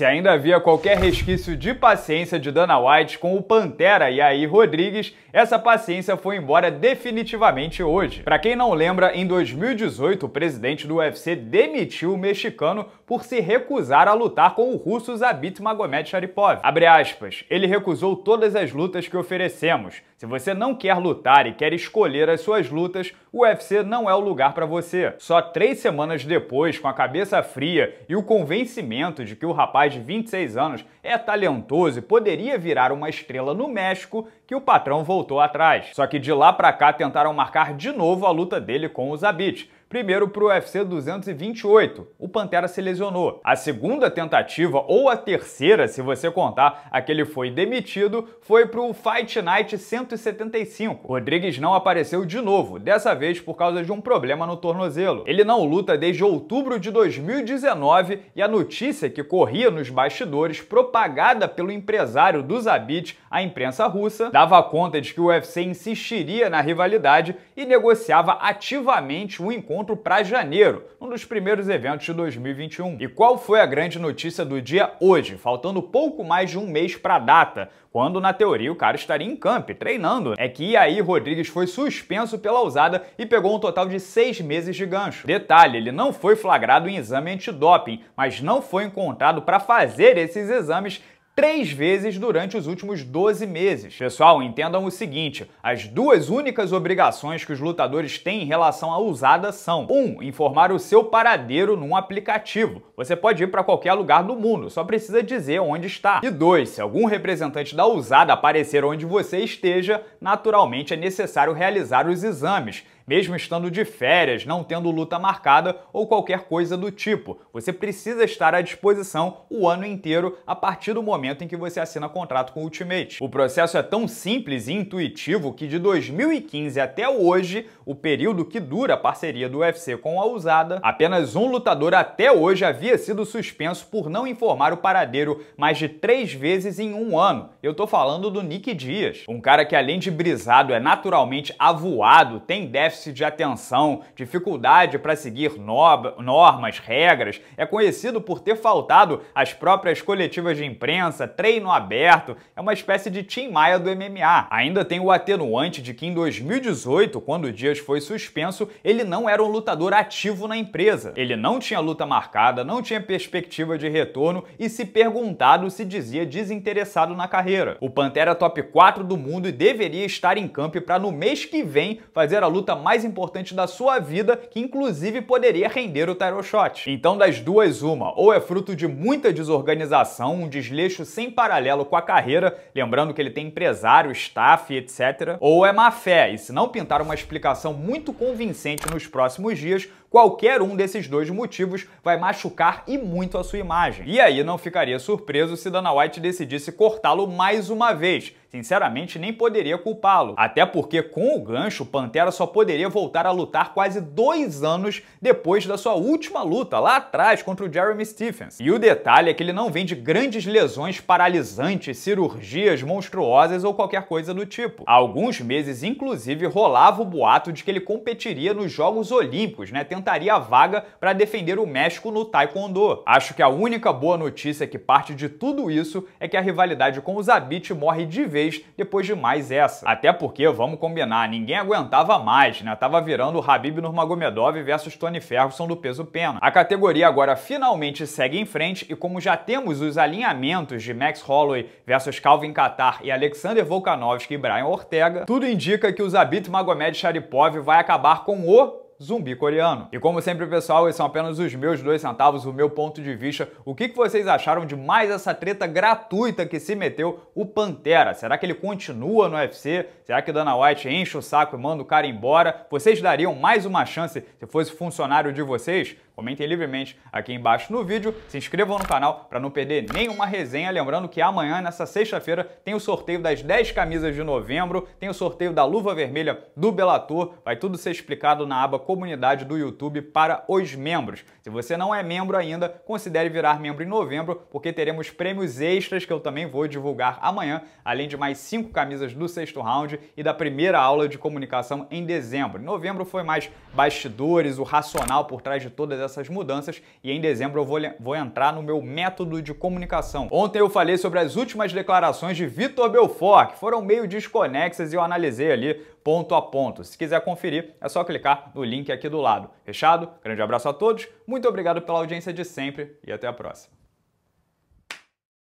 Se ainda havia qualquer resquício de paciência de Dana White com o Pantera e aí Rodrigues, essa paciência foi embora definitivamente hoje. Para quem não lembra, em 2018 o presidente do UFC demitiu o mexicano por se recusar a lutar com o russo Zabit Magomed Sharipov. Abre aspas, ele recusou todas as lutas que oferecemos. Se você não quer lutar e quer escolher as suas lutas, o UFC não é o lugar para você. Só três semanas depois, com a cabeça fria e o convencimento de que o rapaz de 26 anos é talentoso e poderia virar uma estrela no México que o patrão voltou atrás. Só que de lá para cá tentaram marcar de novo a luta dele com o Zabit Primeiro para o UFC 228, o Pantera se lesionou. A segunda tentativa, ou a terceira, se você contar a que ele foi demitido, foi para o Fight Night 175. Rodrigues não apareceu de novo, dessa vez por causa de um problema no tornozelo. Ele não luta desde outubro de 2019 e a notícia que corria nos bastidores, propagada pelo empresário do Zabit à imprensa russa, dava conta de que o UFC insistiria na rivalidade e negociava ativamente o um encontro encontro para janeiro, um dos primeiros eventos de 2021. E qual foi a grande notícia do dia hoje, faltando pouco mais de um mês para a data, quando na teoria o cara estaria em camp, treinando? É que aí Rodrigues foi suspenso pela usada e pegou um total de seis meses de gancho. Detalhe, ele não foi flagrado em exame antidoping, mas não foi encontrado para fazer esses exames três vezes durante os últimos 12 meses. Pessoal, entendam o seguinte: as duas únicas obrigações que os lutadores têm em relação à usada são: 1. Um, informar o seu paradeiro num aplicativo. Você pode ir para qualquer lugar do mundo, só precisa dizer onde está. E 2. Se algum representante da usada aparecer onde você esteja, naturalmente é necessário realizar os exames mesmo estando de férias, não tendo luta marcada ou qualquer coisa do tipo. Você precisa estar à disposição o ano inteiro a partir do momento em que você assina contrato com o Ultimate. O processo é tão simples e intuitivo que de 2015 até hoje, o período que dura a parceria do UFC com a Usada, apenas um lutador até hoje havia sido suspenso por não informar o paradeiro mais de três vezes em um ano. Eu tô falando do Nick Dias, um cara que além de brisado é naturalmente avoado, tem déficit déficit de atenção, dificuldade para seguir normas, regras, é conhecido por ter faltado às próprias coletivas de imprensa, treino aberto, é uma espécie de Tim Maia do MMA. Ainda tem o atenuante de que em 2018, quando o Dias foi suspenso, ele não era um lutador ativo na empresa. Ele não tinha luta marcada, não tinha perspectiva de retorno e se perguntado se dizia desinteressado na carreira. O Pantera é top 4 do mundo e deveria estar em campo para no mês que vem fazer a luta mais importante da sua vida, que inclusive poderia render o title shot. Então, das duas, uma, ou é fruto de muita desorganização, um desleixo sem paralelo com a carreira, lembrando que ele tem empresário, staff, etc., ou é má fé, e se não pintar uma explicação muito convincente nos próximos dias, Qualquer um desses dois motivos vai machucar e muito a sua imagem. E aí não ficaria surpreso se Dana White decidisse cortá-lo mais uma vez. Sinceramente, nem poderia culpá-lo. Até porque, com o gancho, Pantera só poderia voltar a lutar quase dois anos depois da sua última luta, lá atrás, contra o Jeremy Stephens. E o detalhe é que ele não vem de grandes lesões paralisantes, cirurgias monstruosas ou qualquer coisa do tipo. Há alguns meses, inclusive, rolava o boato de que ele competiria nos Jogos Olímpicos, né? tentaria a vaga para defender o México no Taekwondo. Acho que a única boa notícia que parte de tudo isso é que a rivalidade com o Zabit morre de vez depois de mais essa. Até porque, vamos combinar, ninguém aguentava mais, né? Tava virando o Habib Nurmagomedov versus Tony Ferguson do peso pena. A categoria agora finalmente segue em frente e como já temos os alinhamentos de Max Holloway versus Calvin Qatar e Alexander Volkanovski e Brian Ortega, tudo indica que o Zabit Magomed Sharipov vai acabar com o zumbi coreano. E como sempre, pessoal, esses são apenas os meus dois centavos, o meu ponto de vista. O que vocês acharam de mais essa treta gratuita que se meteu o Pantera? Será que ele continua no UFC? Será que Dana White enche o saco e manda o cara embora? Vocês dariam mais uma chance se fosse funcionário de vocês? Comentem livremente aqui embaixo no vídeo, se inscrevam no canal para não perder nenhuma resenha. Lembrando que amanhã, nessa sexta-feira, tem o sorteio das 10 camisas de novembro, tem o sorteio da luva vermelha do Belator, vai tudo ser explicado na aba Comunidade do YouTube para os membros. Se você não é membro ainda, considere virar membro em novembro, porque teremos prêmios extras que eu também vou divulgar amanhã, além de mais cinco camisas do sexto round e da primeira aula de comunicação em dezembro. Em novembro foi mais bastidores, o racional por trás de todas essas essas mudanças e em dezembro eu vou, vou entrar no meu método de comunicação. Ontem eu falei sobre as últimas declarações de Vitor Belfort, que foram meio desconexas e eu analisei ali ponto a ponto. Se quiser conferir, é só clicar no link aqui do lado. Fechado? Grande abraço a todos, muito obrigado pela audiência de sempre e até a próxima.